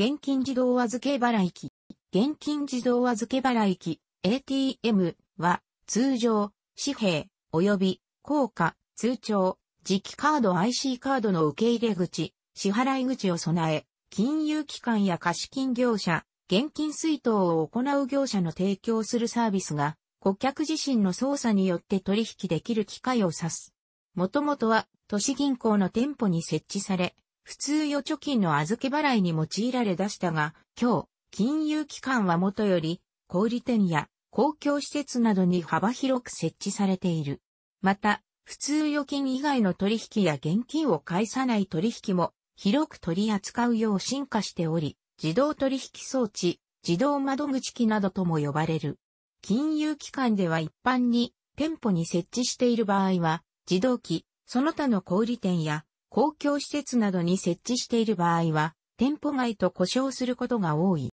現金自動預け払い機。現金自動預け払い機 ATM は通常、紙幣、及び、硬貨、通帳、磁気カード IC カードの受け入れ口、支払い口を備え、金融機関や貸金業者、現金水筒を行う業者の提供するサービスが、顧客自身の操作によって取引できる機会を指す。もともとは、都市銀行の店舗に設置され、普通預貯金の預け払いに用いられ出したが、今日、金融機関はもとより、小売店や公共施設などに幅広く設置されている。また、普通預金以外の取引や現金を返さない取引も広く取り扱うよう進化しており、自動取引装置、自動窓口機などとも呼ばれる。金融機関では一般に店舗に設置している場合は、自動機、その他の小売店や公共施設などに設置している場合は、店舗外と故障することが多い。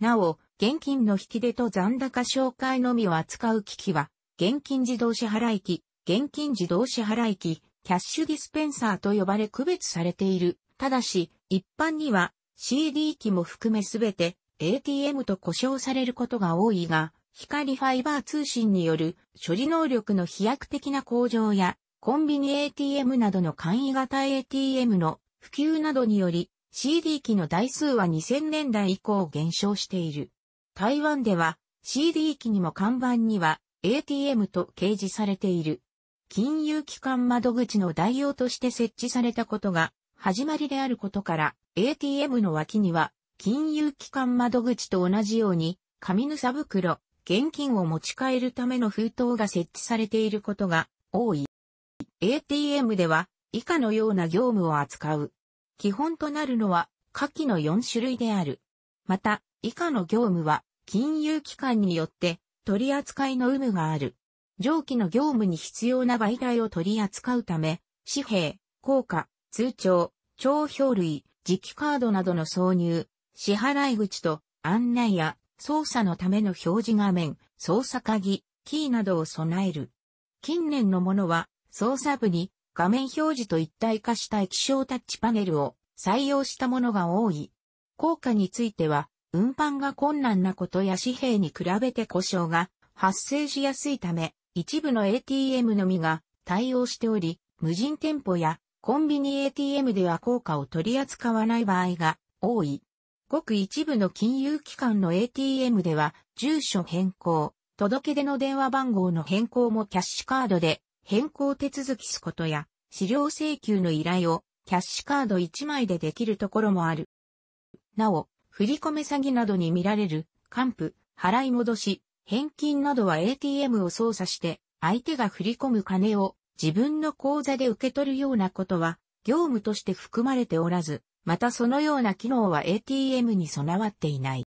なお、現金の引き出と残高紹介のみを扱う機器は、現金自動支払機、現金自動支払機、キャッシュディスペンサーと呼ばれ区別されている。ただし、一般には CD 機も含めすべて ATM と呼称されることが多いが、光ファイバー通信による処理能力の飛躍的な向上やコンビニ ATM などの簡易型 ATM の普及などにより CD 機の台数は2000年代以降減少している。台湾では CD 機にも看板には ATM と掲示されている。金融機関窓口の代用として設置されたことが始まりであることから ATM の脇には金融機関窓口と同じように紙のさ袋、現金を持ち帰るための封筒が設置されていることが多い。ATM では以下のような業務を扱う。基本となるのは下記の4種類である。また、以下の業務は金融機関によって取り扱いの有無がある。上記の業務に必要な媒体を取り扱うため、紙幣、硬貨、通帳、帳票類、磁気カードなどの挿入、支払い口と案内や操作のための表示画面、操作鍵、キーなどを備える。近年のものは操作部に画面表示と一体化した液晶タッチパネルを採用したものが多い。効果については、運搬が困難なことや紙幣に比べて故障が発生しやすいため、一部の ATM のみが対応しており、無人店舗やコンビニ ATM では効果を取り扱わない場合が多い。ごく一部の金融機関の ATM では、住所変更、届け出の電話番号の変更もキャッシュカードで変更手続きすことや、資料請求の依頼をキャッシュカード1枚でできるところもある。なお、振込詐欺などに見られる、還付、払い戻し、返金などは ATM を操作して、相手が振り込む金を自分の口座で受け取るようなことは、業務として含まれておらず、またそのような機能は ATM に備わっていない。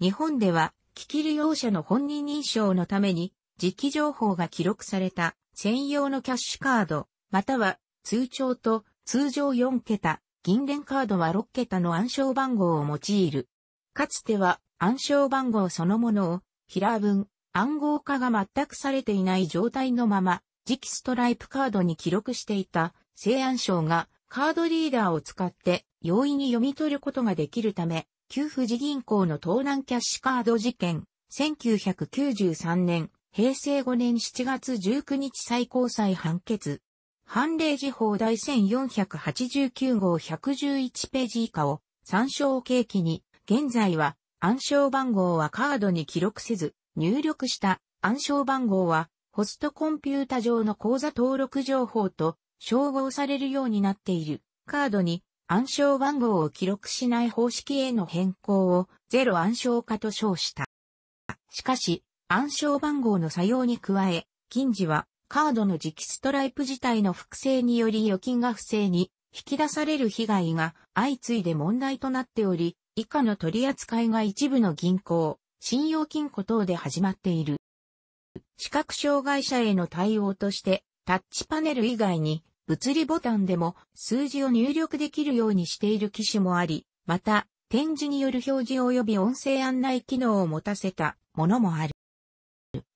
日本では、機器利用者の本人認証のために、時期情報が記録された専用のキャッシュカード、または通帳と通常4桁、銀連カードは6桁の暗証番号を用いる。かつては暗証番号そのものを平文、暗号化が全くされていない状態のまま、磁気ストライプカードに記録していた正暗証がカードリーダーを使って容易に読み取ることができるため、旧富士銀行の盗難キャッシュカード事件、1993年、平成5年7月19日最高裁判決。判例時報第1489号111ページ以下を参照契機に、現在は暗証番号はカードに記録せず、入力した暗証番号はホストコンピュータ上の口座登録情報と照合されるようになっている。カードに暗証番号を記録しない方式への変更をゼロ暗証化と称した。しかし、暗証番号の作用に加え、近似はカードの磁気ストライプ自体の複製により預金が不正に引き出される被害が相次いで問題となっており、以下の取り扱いが一部の銀行、信用金庫等で始まっている。視覚障害者への対応として、タッチパネル以外に物理ボタンでも数字を入力できるようにしている機種もあり、また、展示による表示及び音声案内機能を持たせたものもある。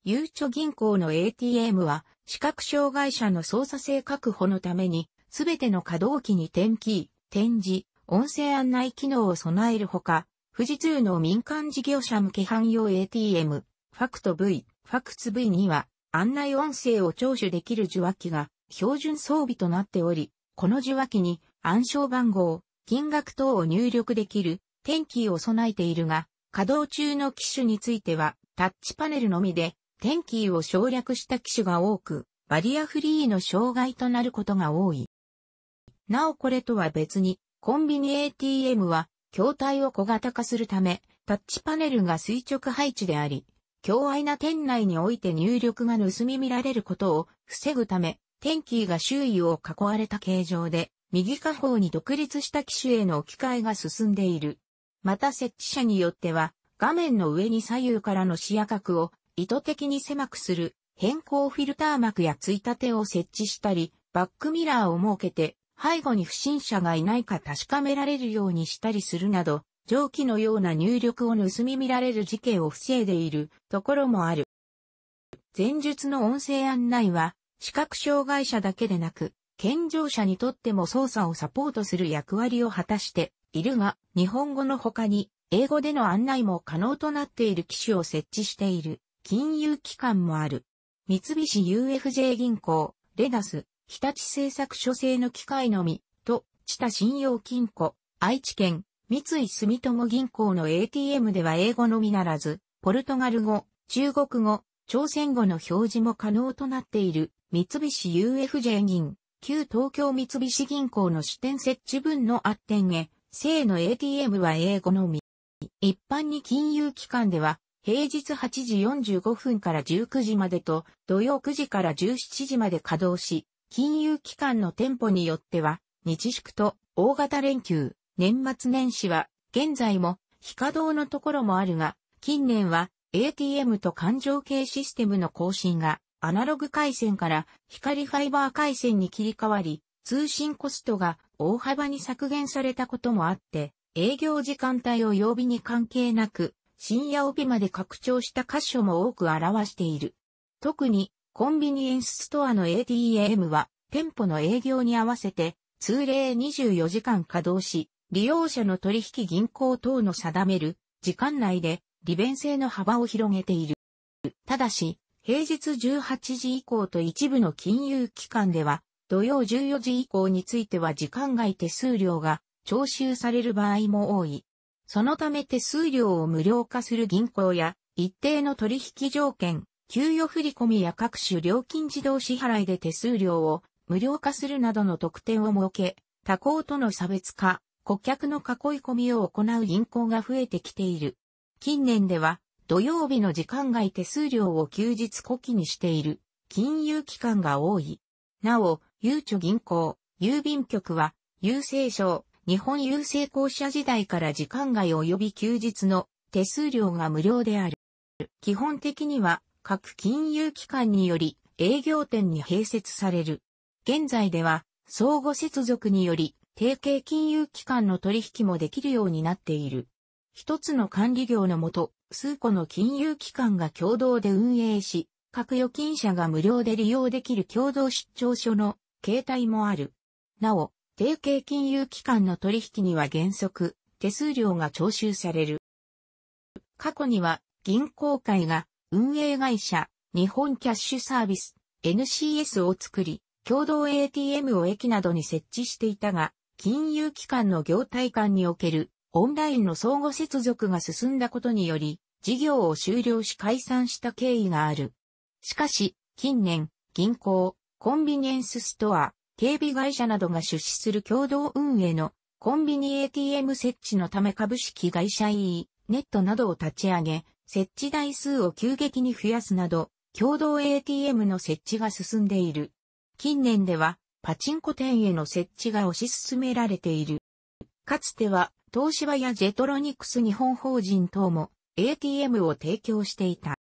ゆうちょ銀行の ATM は、視覚障害者の操作性確保のために、すべての稼働機に点キー、点字、音声案内機能を備えるほか、富士通の民間事業者向け汎用 ATM、ファクト V、ファクツ V には、案内音声を聴取できる受話器が標準装備となっており、この受話器に暗証番号、金額等を入力できる、キーを備えているが、稼働中の機種については、タッチパネルのみで、テンキーを省略した機種が多く、バリアフリーの障害となることが多い。なおこれとは別に、コンビニ ATM は、筐体を小型化するため、タッチパネルが垂直配置であり、強愛な店内において入力が盗み見られることを防ぐため、テンキーが周囲を囲われた形状で、右下方に独立した機種への置き換えが進んでいる。また設置者によっては、画面の上に左右からの視野角を意図的に狭くする変更フィルター膜やついたてを設置したり、バックミラーを設けて背後に不審者がいないか確かめられるようにしたりするなど、蒸気のような入力を盗み見られる事件を防いでいるところもある。前述の音声案内は、視覚障害者だけでなく、健常者にとっても操作をサポートする役割を果たしているが、日本語の他に英語での案内も可能となっている機種を設置している金融機関もある。三菱 UFJ 銀行、レダス、日立製作所製の機械のみ、と、知多信用金庫、愛知県、三井住友銀行の ATM では英語のみならず、ポルトガル語、中国語、朝鮮語の表示も可能となっている三菱 UFJ 銀、旧東京三菱銀行の支店設置分の圧店へ、正の ATM は英語のみ。一般に金融機関では、平日8時45分から19時までと、土曜9時から17時まで稼働し、金融機関の店舗によっては、日宿と大型連休、年末年始は、現在も非稼働のところもあるが、近年は ATM と環状系システムの更新が、アナログ回線から光ファイバー回線に切り替わり、通信コストが大幅に削減されたこともあって、営業時間帯を曜日に関係なく、深夜帯まで拡張した箇所も多く表している。特に、コンビニエンスストアの ATM は、店舗の営業に合わせて、通例24時間稼働し、利用者の取引銀行等の定める時間内で利便性の幅を広げている。ただし、平日18時以降と一部の金融機関では、土曜14時以降については時間外手数料が徴収される場合も多い。そのため手数料を無料化する銀行や、一定の取引条件、給与振込や各種料金自動支払いで手数料を無料化するなどの特典を設け、他行との差別化、顧客の囲い込みを行う銀行が増えてきている。近年では、土曜日の時間外手数料を休日古期にしている金融機関が多い。なお、ゆうちょ銀行、郵便局は、郵政省、日本郵政公社時代から時間外及び休日の手数料が無料である。基本的には各金融機関により営業店に併設される。現在では相互接続により提携金融機関の取引もできるようになっている。一つの管理業のもと、数個の金融機関が共同で運営し、各預金者が無料で利用できる共同出張所の形態もある。なお、提携金融機関の取引には原則、手数料が徴収される。過去には、銀行会が運営会社、日本キャッシュサービス、NCS を作り、共同 ATM を駅などに設置していたが、金融機関の業態間におけるオンラインの相互接続が進んだことにより、事業を終了し解散した経緯がある。しかし、近年、銀行、コンビニエンスストア、警備会社などが出資する共同運営のコンビニ ATM 設置のため株式会社 E、ネットなどを立ち上げ、設置台数を急激に増やすなど、共同 ATM の設置が進んでいる。近年では、パチンコ店への設置が推し進められている。かつては、東芝やジェトロニクス日本法人等も ATM を提供していた。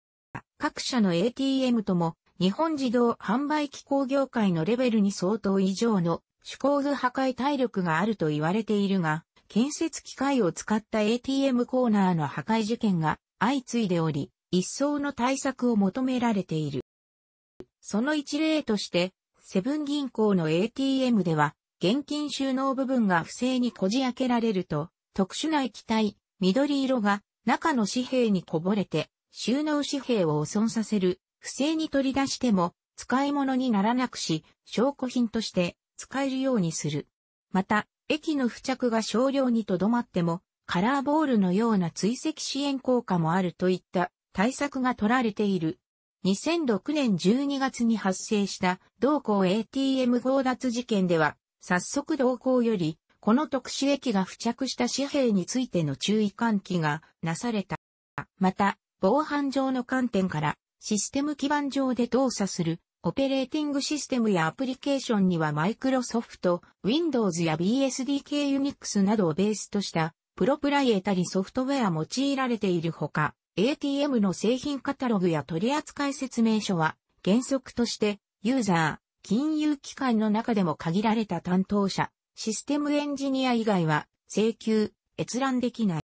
各社の ATM とも日本自動販売機工業界のレベルに相当以上の手工具破壊体力があると言われているが、建設機械を使った ATM コーナーの破壊事件が相次いでおり、一層の対策を求められている。その一例として、セブン銀行の ATM では、現金収納部分が不正にこじ開けられると、特殊な液体、緑色が中の紙幣にこぼれて、収納紙幣を汚損させる不正に取り出しても使い物にならなくし、証拠品として使えるようにする。また、液の付着が少量にとどまっても、カラーボールのような追跡支援効果もあるといった対策が取られている。2006年12月に発生した同行 ATM 強奪事件では、早速同行より、この特殊液が付着した紙幣についての注意喚起がなされた。また、防犯上の観点から、システム基盤上で動作するオペレーティングシステムやアプリケーションにはマイクロソフト、Windows や BSDK Unix などをベースとしたプロプライエタリソフトウェア用いられているほか、ATM の製品カタログや取扱説明書は原則としてユーザー、金融機関の中でも限られた担当者、システムエンジニア以外は請求、閲覧できない。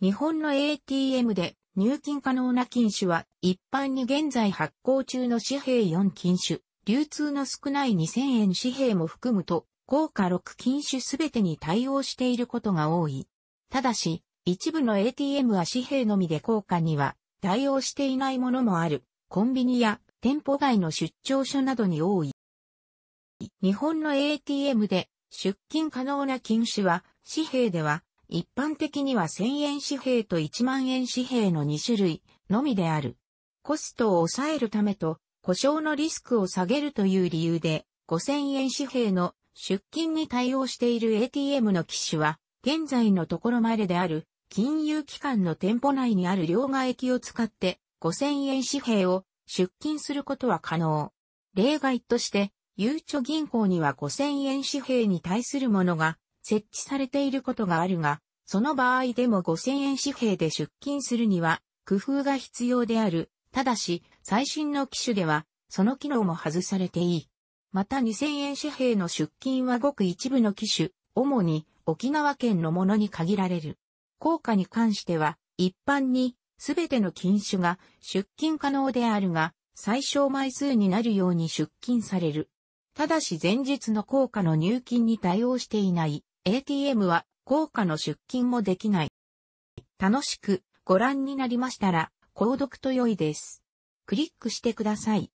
日本の ATM で入金可能な禁酒は、一般に現在発行中の紙幣4禁酒、流通の少ない2000円紙幣も含むと、高価6禁酒すべてに対応していることが多い。ただし、一部の ATM は紙幣のみで高価には対応していないものもある。コンビニや店舗外の出張所などに多い。日本の ATM で出金可能な禁酒は紙幣では一般的には1000円紙幣と1万円紙幣の2種類のみである。コストを抑えるためと、故障のリスクを下げるという理由で、5000円紙幣の出金に対応している ATM の機種は、現在のところまでである、金融機関の店舗内にある両替機を使って、5000円紙幣を出金することは可能。例外として、ゆうちょ銀行には5000円紙幣に対するものが設置されていることがあるが、その場合でも5000円紙幣で出金するには工夫が必要である。ただし、最新の機種では、その機能も外されていい。また2000円紙幣の出金はごく一部の機種、主に沖縄県のものに限られる。効果に関しては、一般にすべての金種が出金可能であるが、最小枚数になるように出金される。ただし前日の効果の入金に対応していない。ATM は効果の出金もできない。楽しくご覧になりましたら、購読と良いです。クリックしてください。